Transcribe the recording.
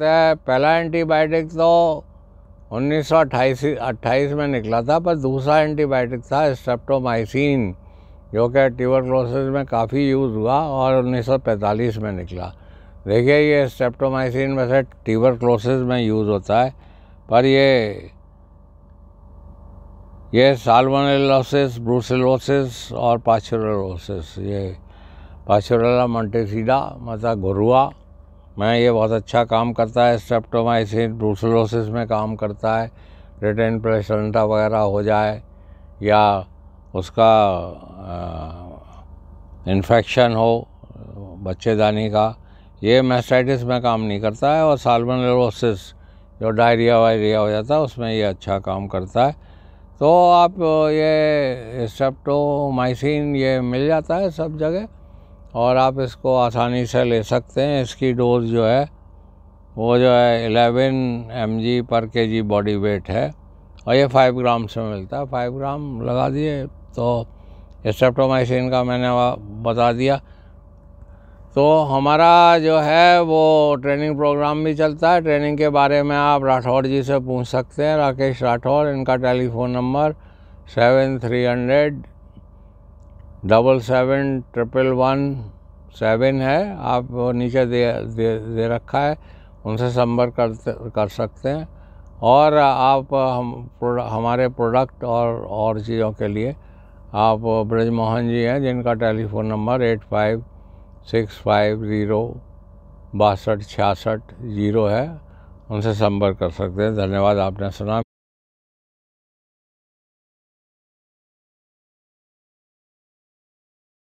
सकते हैं पहला एंटीबायोटिक तो उन्नीस सौ अट्ठाईस में निकला था पर दूसरा एंटीबायोटिक था स्टेप्टोमाइसिन जो कि ट्यूबरक्लोसिस में काफ़ी यूज़ हुआ और 1945 में निकला देखिए ये स्टेप्टोमाइसिन वैसे ट्यूबरक्लोसिस में यूज़ होता है पर ये ये साल्मोनेलोसिस ब्रूसिलोसिस और पाचुरलोसिस ये पाचुरला मंटेसीडा मतलब घुरुआ मैं ये बहुत अच्छा काम करता है स्ट्रेप्टोमाइसिन ब्रूसलोसिस में काम करता है रिटेन प्लेसेंटा वगैरह हो जाए या उसका इन्फेक्शन हो बच्चेदानी का ये मैस्टाइटिस में काम नहीं करता है और साल्मोनेलोसिस जो डायरिया वायरिया हो जाता है उसमें ये अच्छा काम करता है तो आप ये स्टेप्टोमाइसिन ये मिल जाता है सब जगह और आप इसको आसानी से ले सकते हैं इसकी डोज जो है वो जो है एलेवन एम जी पर के जी बॉडी वेट है और ये फाइव ग्राम से मिलता है फाइव ग्राम लगा दिए तो इस्टेप्टोमाइसिन का मैंने बता दिया तो हमारा जो है वो ट्रेनिंग प्रोग्राम भी चलता है ट्रेनिंग के बारे में आप राठौर जी से पूछ सकते हैं राकेश राठौर इनका telephone number seven three hundred double seven triple one seven है आप नीचे दे दे, दे रखा है उनसे संपर्क कर कर सकते हैं और आप हम प्रोड़, हमारे प्रोडक्ट और और चीज़ों के लिए आप ब्रजमोहन जी हैं जिनका telephone number eight five six five zero बासठ छियासठ ज़ीरो है उनसे संपर्क कर सकते हैं धन्यवाद आपने सुना